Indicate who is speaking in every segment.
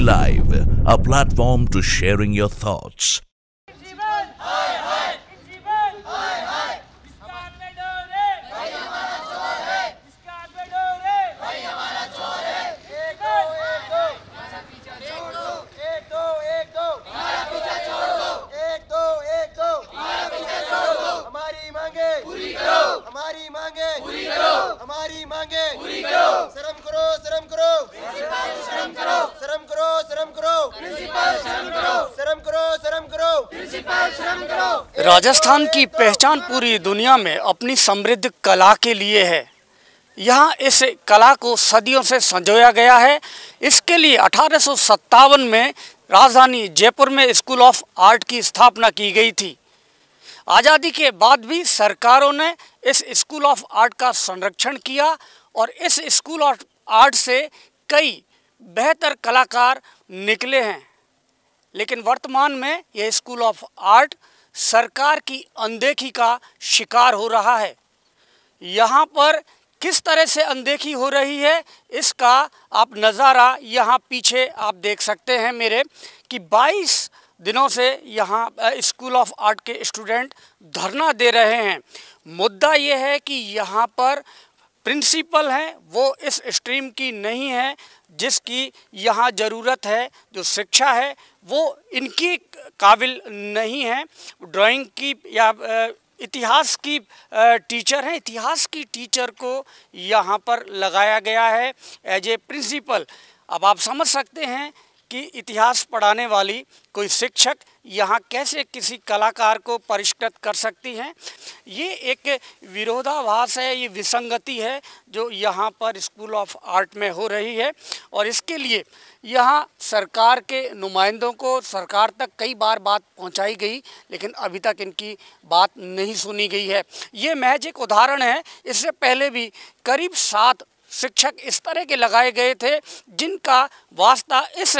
Speaker 1: Live, a platform to sharing your thoughts,
Speaker 2: Rajasthan की पहचान पूरी दुनिया में अपनी समृद्ध कला के लिए है यहाँ इस कला को सदियों से संजोया गया है इसके लिए अठारह में राजधानी जयपुर में स्कूल ऑफ आर्ट की स्थापना की गई थी आज़ादी के बाद भी सरकारों ने इस स्कूल ऑफ आर्ट का संरक्षण किया और इस स्कूल ऑफ आर्ट से कई बेहतर कलाकार निकले हैं लेकिन वर्तमान में यह स्कूल ऑफ आर्ट सरकार की अनदेखी का शिकार हो रहा है यहाँ पर किस तरह से अनदेखी हो रही है इसका आप नज़ारा यहाँ पीछे आप देख सकते हैं मेरे कि 22 दिनों से यहाँ स्कूल ऑफ आर्ट के स्टूडेंट धरना दे रहे हैं मुद्दा ये है कि यहाँ पर प्रिंसिपल हैं वो इस स्ट्रीम की नहीं है जिसकी यहाँ ज़रूरत है जो शिक्षा है वो इनकी काबिल नहीं है ड्राइंग की या इतिहास की टीचर हैं इतिहास की टीचर को यहाँ पर लगाया गया है एज ए प्रिंसिपल अब आप समझ सकते हैं कि इतिहास पढ़ाने वाली कोई शिक्षक यहाँ कैसे किसी कलाकार को परिष्कृत कर सकती हैं ये एक विरोधाभास है ये विसंगति है जो यहाँ पर स्कूल ऑफ आर्ट में हो रही है और इसके लिए यहाँ सरकार के नुमाइंदों को सरकार तक कई बार बात पहुँचाई गई लेकिन अभी तक इनकी बात नहीं सुनी गई है ये महज एक उदाहरण है इससे पहले भी करीब सात शिक्षक इस तरह के लगाए गए थे जिनका वास्ता इस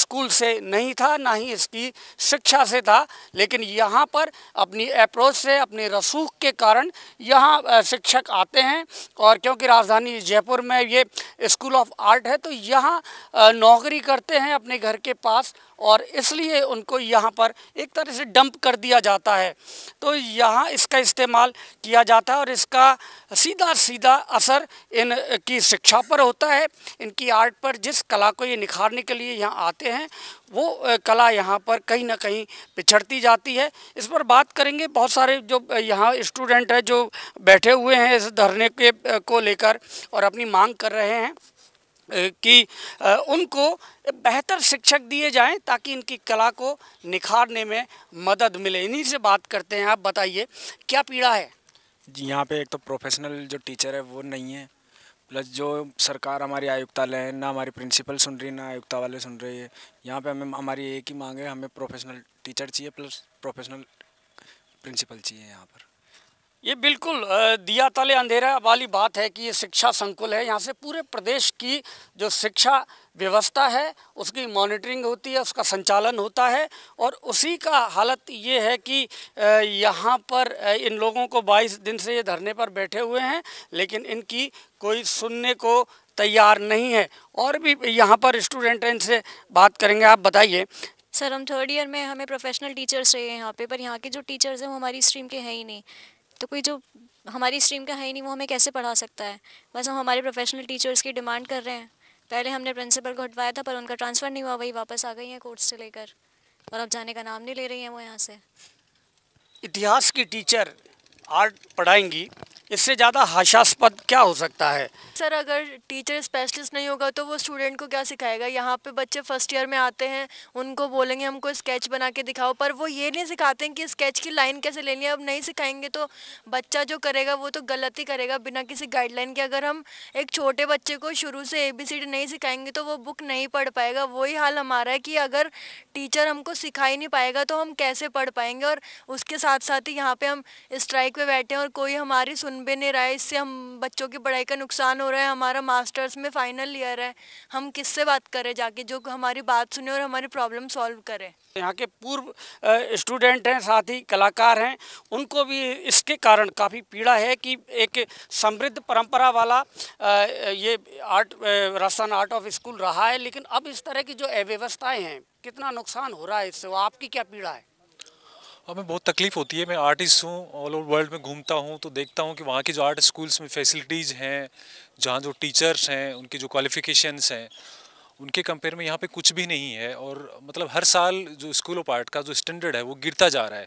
Speaker 2: स्कूल से नहीं था ना ही इसकी शिक्षा से था लेकिन यहाँ पर अपनी अप्रोच से अपने रसूख के कारण यहाँ शिक्षक आते हैं और क्योंकि राजधानी जयपुर में ये स्कूल ऑफ आर्ट है तो यहाँ नौकरी करते हैं अपने घर के पास और इसलिए उनको यहाँ पर एक तरह से डंप कर दिया जाता है तो यहाँ इसका इस्तेमाल किया जाता है और इसका सीधा सीधा असर इन की शिक्षा पर होता है इनकी आर्ट पर जिस कला को ये निखारने के लिए यहाँ आते हैं वो कला यहाँ पर कहीं ना कहीं पिछड़ती जाती है इस पर बात करेंगे बहुत सारे जो यहाँ स्टूडेंट हैं जो बैठे हुए हैं इस धरने के को लेकर और अपनी मांग कर रहे हैं कि उनको बेहतर शिक्षक दिए जाएं ताकि इनकी कला को निखारने में मदद मिले इन्हीं से बात करते हैं आप बताइए क्या पीड़ा है
Speaker 3: जी यहाँ पे एक तो प्रोफेशनल जो टीचर है वो नहीं है प्लस जो सरकार हमारी आयुक्तालय है ना हमारी प्रिंसिपल सुन रही है ना आयुक्ता वाले सुन रही है यहाँ पे हमें हमारी एक ही मांग है हमें प्रोफेशनल टीचर चाहिए प्लस प्रोफेशनल प्रिंसिपल चाहिए यहाँ पर
Speaker 2: ये बिल्कुल दिया तले अंधेरा वाली बात है कि ये शिक्षा संकुल है यहाँ से पूरे प्रदेश की जो शिक्षा व्यवस्था है उसकी मॉनिटरिंग होती है उसका संचालन होता है और उसी का हालत ये है कि यहाँ पर इन लोगों को 22 दिन से ये धरने पर बैठे हुए हैं लेकिन इनकी कोई सुनने को तैयार नहीं है और भी यहाँ पर स्टूडेंट हैं इनसे बात करेंगे आप बताइए सर हम
Speaker 4: थर्ड ईयर में हमें प्रोफेशनल टीचर्स रहे हैं यहाँ पे पर यहाँ के जो टीचर्स हैं वो हमारी स्ट्रीम के हैं ही नहीं तो कोई जो हमारी स्ट्रीम का है ही नहीं वो हमें कैसे पढ़ा सकता है बस हम हमारे प्रोफेशनल टीचर्स की डिमांड कर रहे हैं पहले हमने प्रिंसिपल को हटवाया था पर उनका ट्रांसफ़र नहीं हुआ वही वापस आ गई हैं कोर्स से लेकर और अब जाने का नाम नहीं ले रही हैं वो यहाँ से
Speaker 2: इतिहास की टीचर आर्ट पढ़ाएंगी इससे ज़्यादा हाशास्पद क्या हो सकता है
Speaker 4: सर अगर टीचर स्पेशलिस्ट नहीं होगा तो वो स्टूडेंट को क्या सिखाएगा यहाँ पे बच्चे फर्स्ट ईयर में आते हैं उनको बोलेंगे हमको स्केच बना के दिखाओ पर वो ये नहीं सिखाते हैं कि स्केच की लाइन कैसे लेनी है अब नहीं सिखाएंगे तो बच्चा जो करेगा वो तो गलत ही करेगा बिना किसी गाइडलाइन के अगर हम एक छोटे बच्चे को शुरू से ए बी सी डी नहीं सिखाएंगे तो वो बुक नहीं पढ़ पाएगा वही हाल हमारा है कि अगर टीचर हमको सिखा ही नहीं पाएगा तो हम कैसे पढ़ पाएंगे और उसके साथ साथ ही यहाँ पे हम स्ट्राइक पर बैठे हैं और कोई हमारी सुन सुन भी नहीं रहा है इससे हम बच्चों की पढ़ाई का नुकसान हो रहा है हमारा मास्टर्स में फाइनल ईयर है हम किससे बात करें जाके जो हमारी बात सुने और हमारी प्रॉब्लम सॉल्व करें
Speaker 2: यहाँ के पूर्व स्टूडेंट हैं साथ ही कलाकार हैं उनको भी इसके कारण काफ़ी पीड़ा है कि एक समृद्ध परंपरा वाला ये art Rajasthan art of school रहा है लेकिन अब इस तरह की जो अव्यवस्थाएँ हैं कितना नुकसान हो रहा है इससे आपकी क्या पीड़ा है
Speaker 3: हमें हाँ, बहुत तकलीफ़ होती है मैं आर्टिस्ट हूँ ऑल ओवर वर्ल्ड में घूमता हूँ तो देखता हूँ कि वहाँ के जो आर्ट स्कूल्स में फैसिलिटीज़ हैं जहाँ जो टीचर्स हैं उनकी जो क्वालिफ़िकेशंस हैं उनके कंपेयर में यहाँ पे कुछ भी नहीं है और मतलब हर साल जो स्कूल ऑफ आर्ट का जो स्टैंडर्ड है वो गिरता जा रहा है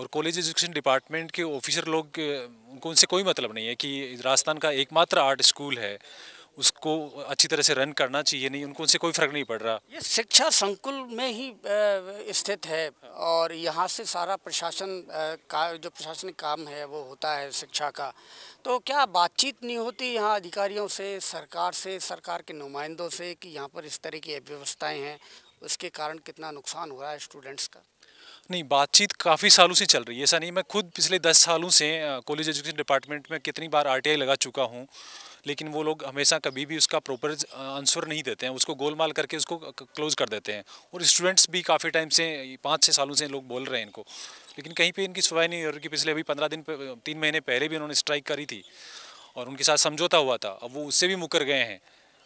Speaker 3: और कॉलेज एजुकेशन डिपार्टमेंट के ऑफिसर लोग उनको उनसे कोई मतलब नहीं है कि राजस्थान का एकमात्र आर्ट स्कूल है उसको अच्छी तरह से रन करना चाहिए नहीं उनको उनसे कोई फ़र्क नहीं पड़ रहा
Speaker 2: ये शिक्षा संकुल में ही स्थित है और यहाँ से सारा प्रशासन का जो प्रशासनिक काम है वो होता है शिक्षा का तो क्या बातचीत नहीं होती यहाँ अधिकारियों से सरकार से सरकार के नुमाइंदों से कि यहाँ पर इस तरह की व्यवस्थाएँ हैं उसके कारण कितना नुकसान हो रहा है स्टूडेंट्स का
Speaker 3: नहीं बातचीत काफ़ी सालों से चल रही है ऐसा नहीं मैं खुद पिछले दस सालों से कॉलेज एजुकेशन डिपार्टमेंट में कितनी बार आर लगा चुका हूँ लेकिन वो लोग हमेशा कभी भी उसका प्रॉपर आंसर नहीं देते हैं उसको गोलमाल करके उसको क्लोज कर देते हैं और स्टूडेंट्स भी काफ़ी टाइम से पाँच छः सालों से लोग बोल रहे हैं इनको लेकिन कहीं पे इनकी सुनवाई नहीं हो रही कि पिछले अभी पंद्रह दिन तीन महीने पहले भी उन्होंने स्ट्राइक करी थी और उनके साथ समझौता हुआ था अब वो उससे भी मुकर गए हैं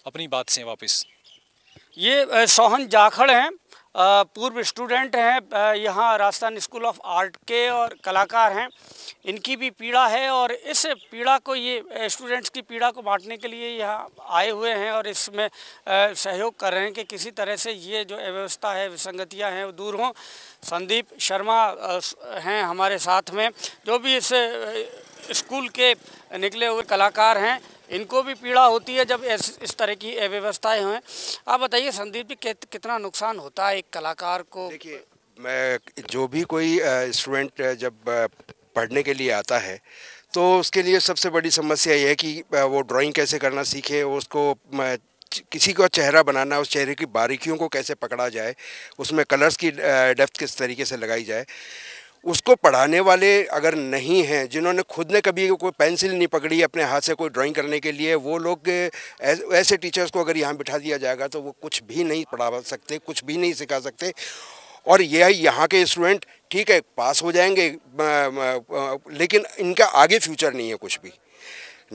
Speaker 3: अपनी बात से वापस ये सोहन जाखड़ हैं पूर्व
Speaker 2: स्टूडेंट हैं यहाँ राजस्थान स्कूल ऑफ आर्ट के और कलाकार हैं इनकी भी पीड़ा है और इस पीड़ा को ये स्टूडेंट्स की पीड़ा को बांटने के लिए यहाँ आए हुए हैं और इसमें सहयोग कर रहे हैं कि किसी तरह से ये जो अव्यवस्था है विसंगतियाँ हैं वो दूर हों संदीप शर्मा हैं हमारे साथ में जो भी इस स्कूल के निकले हुए कलाकार हैं इनको भी पीड़ा होती है जब इस, इस तरह की अव्यवस्थाएं हैं आप बताइए संदीप जी कितना नुकसान होता है एक कलाकार को
Speaker 1: देखिए मैं जो भी कोई स्टूडेंट जब पढ़ने के लिए आता है तो उसके लिए सबसे बड़ी समस्या यह है कि वो ड्राइंग कैसे करना सीखे उसको किसी का चेहरा बनाना उस चेहरे की बारीकियों को कैसे पकड़ा जाए उसमें कलर्स की डेप्थ किस तरीके से लगाई जाए उसको पढ़ाने वाले अगर नहीं हैं जिन्होंने खुद ने कभी कोई पेंसिल नहीं पकड़ी अपने हाथ से कोई ड्राइंग करने के लिए वो लोग ऐसे टीचर्स को अगर यहाँ बिठा दिया जाएगा तो वो कुछ भी नहीं पढ़ा सकते कुछ भी नहीं सिखा सकते और यह यहाँ के स्टूडेंट ठीक है पास हो जाएंगे लेकिन इनका आगे फ्यूचर नहीं है कुछ भी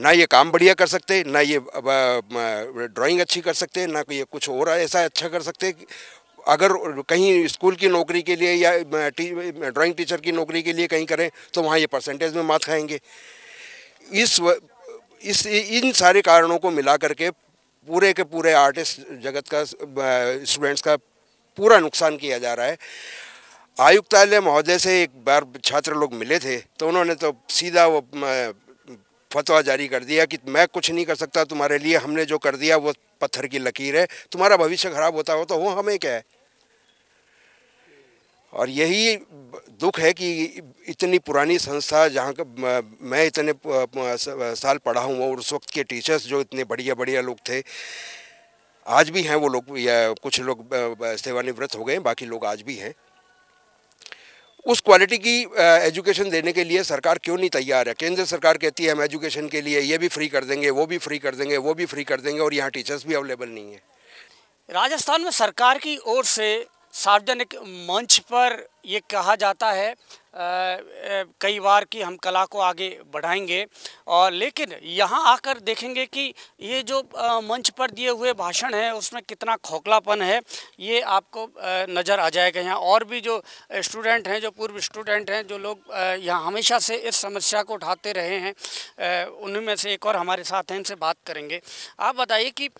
Speaker 1: ना ये काम बढ़िया कर सकते ना ये ड्राइंग अच्छी कर सकते ना ये कुछ और ऐसा अच्छा कर सकते अगर कहीं स्कूल की नौकरी के लिए या ड्राइंग टीचर की नौकरी के लिए कहीं करें तो वहाँ ये परसेंटेज में मात खाएंगे इस इस इन सारे कारणों को मिला करके पूरे के पूरे आर्टिस्ट जगत का स्टूडेंट्स का पूरा नुकसान किया जा रहा है आयुक्तालय महोदय से एक बार छात्र लोग मिले थे तो उन्होंने तो सीधा वो फतवा जारी कर दिया कि मैं कुछ नहीं कर सकता तुम्हारे लिए हमने जो कर दिया वो पत्थर की लकीर है तुम्हारा भविष्य खराब होता हो तो वो हमें क्या है और यही दुख है कि इतनी पुरानी संस्था जहाँ का मैं इतने साल पढ़ा हूँ और उस वक्त के टीचर्स जो इतने बढ़िया बढ़िया लोग थे आज भी हैं वो लोग या कुछ लोग सेवानिवृत्त हो गए बाकी लोग आज भी हैं उस क्वालिटी की एजुकेशन देने के लिए सरकार क्यों नहीं तैयार है केंद्र सरकार कहती है हम एजुकेशन के लिए ये भी फ्री कर देंगे वो भी फ्री कर देंगे वो भी फ्री कर देंगे और यहाँ टीचर्स भी अवेलेबल नहीं है
Speaker 2: राजस्थान में सरकार की ओर से सार्वजनिक मंच पर ये कहा जाता है कई बार की हम कला को आगे बढ़ाएंगे और लेकिन यहाँ आकर देखेंगे कि ये जो मंच पर दिए हुए भाषण हैं उसमें कितना खोखलापन है ये आपको नज़र आ जाएगा यहाँ और भी जो स्टूडेंट हैं जो पूर्व स्टूडेंट हैं जो लोग यहाँ हमेशा से इस समस्या को उठाते रहे हैं उनमें से एक और हमारे साथ हैं इनसे बात करेंगे आप बताइए कि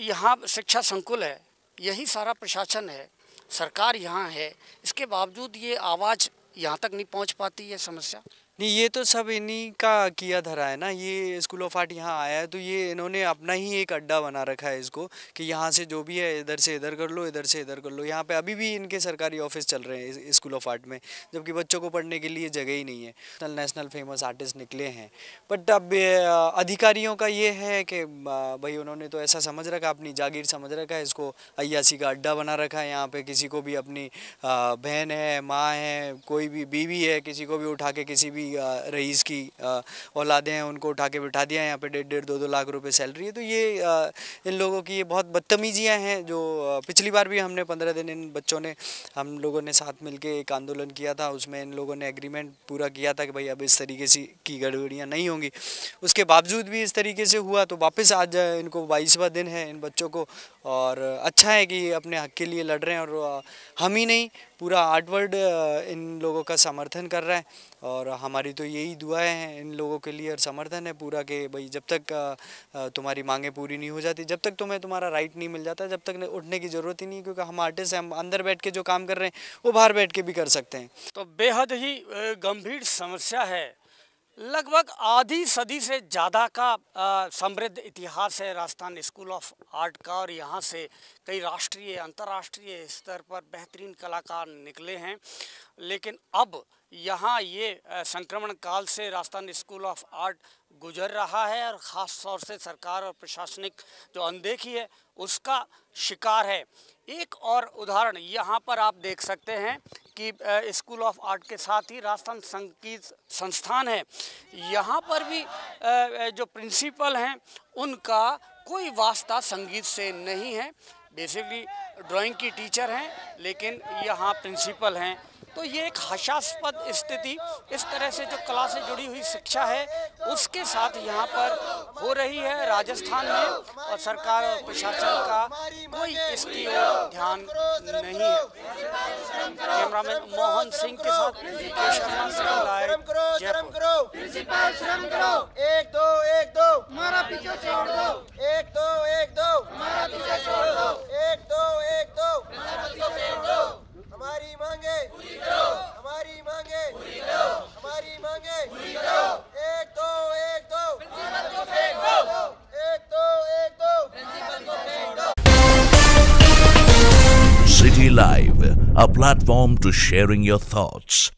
Speaker 2: यहाँ शिक्षा संकुल है यही सारा प्रशासन है सरकार यहाँ है इसके बावजूद ये आवाज़ यहाँ तक नहीं पहुँच पाती है समस्या नहीं ये तो सब
Speaker 4: इन्हीं का किया धरा है ना ये स्कूल ऑफ आर्ट यहाँ आया है तो ये इन्होंने अपना ही एक अड्डा बना रखा है इसको कि यहाँ से जो भी है इधर से इधर कर लो इधर से इधर कर लो यहाँ पे अभी भी इनके सरकारी ऑफिस चल रहे हैं स्कूल ऑफ आर्ट में जबकि बच्चों को पढ़ने के लिए जगह ही नहीं है नेशनल नेशनल फेमस आर्टिस्ट निकले हैं बट अब अधिकारियों का ये है कि भाई उन्होंने तो ऐसा समझ रखा अपनी जागीर समझ रखा है इसको अयासी का अड्डा बना रखा है यहाँ पर किसी को भी अपनी बहन है माँ है कोई भी बीवी है किसी को भी उठा के किसी भी भी रईस की औलादें हैं उनको उठा के बिठा दिया है यहाँ पे डेढ़ डेढ़ दो दो लाख रुपए सैलरी है तो ये इन लोगों की ये बहुत बदतमीजियाँ हैं जो पिछली बार भी हमने पंद्रह दिन इन बच्चों ने हम लोगों ने साथ के एक आंदोलन किया था उसमें इन लोगों ने एग्रीमेंट पूरा किया था कि भाई अब इस तरीके से की गड़बड़ियाँ नहीं होंगी उसके बावजूद भी इस तरीके से हुआ तो वापस आज इनको बाईसवा दिन है इन बच्चों को और अच्छा है कि अपने हक के लिए लड़ रहे हैं और हम ही नहीं पूरा आर्टवर्ड uh, इन लोगों का समर्थन कर रहा है और हमारी तो यही दुआएं हैं इन लोगों के लिए और समर्थन है पूरा कि भाई जब तक uh, uh, तुम्हारी मांगें पूरी नहीं हो जाती जब तक तुम्हें तुम्हारा राइट नहीं मिल जाता जब तक उठने की ज़रूरत ही नहीं क्योंकि हम आर्टिस्ट हैं हम अंदर बैठ के जो काम कर रहे हैं वो बाहर बैठ के भी कर सकते हैं
Speaker 2: तो बेहद ही गंभीर समस्या है लगभग आधी सदी से ज़्यादा का समृद्ध इतिहास है राजस्थान स्कूल ऑफ आर्ट का और यहाँ से कई राष्ट्रीय अंतर्राष्ट्रीय स्तर पर बेहतरीन कलाकार निकले हैं लेकिन अब यहाँ ये संक्रमण काल से राजस्थान स्कूल ऑफ आर्ट गुजर रहा है और ख़ास तौर से सरकार और प्रशासनिक जो अनदेखी है उसका शिकार है एक और उदाहरण यहाँ पर आप देख सकते हैं कि स्कूल ऑफ आर्ट के साथ ही राजस्थान संगीत संस्थान है यहाँ पर भी जो प्रिंसिपल हैं उनका कोई वास्ता संगीत से नहीं है बेसिकली ड्राइंग की टीचर हैं लेकिन यहाँ प्रिंसिपल हैं तो ये एक हर्षास्पद स्थिति इस तरह से जो कला से जुड़ी हुई शिक्षा है उसके साथ यहाँ पर हो रही है राजस्थान में और सरकार और प्रशासन का कोई इसकी ओर ध्यान नहीं है कैमरामैन मोहन सिंह के साथ शर्मा जयपुर एक
Speaker 1: दो एक दो एक दो एक दो a platform to sharing your thoughts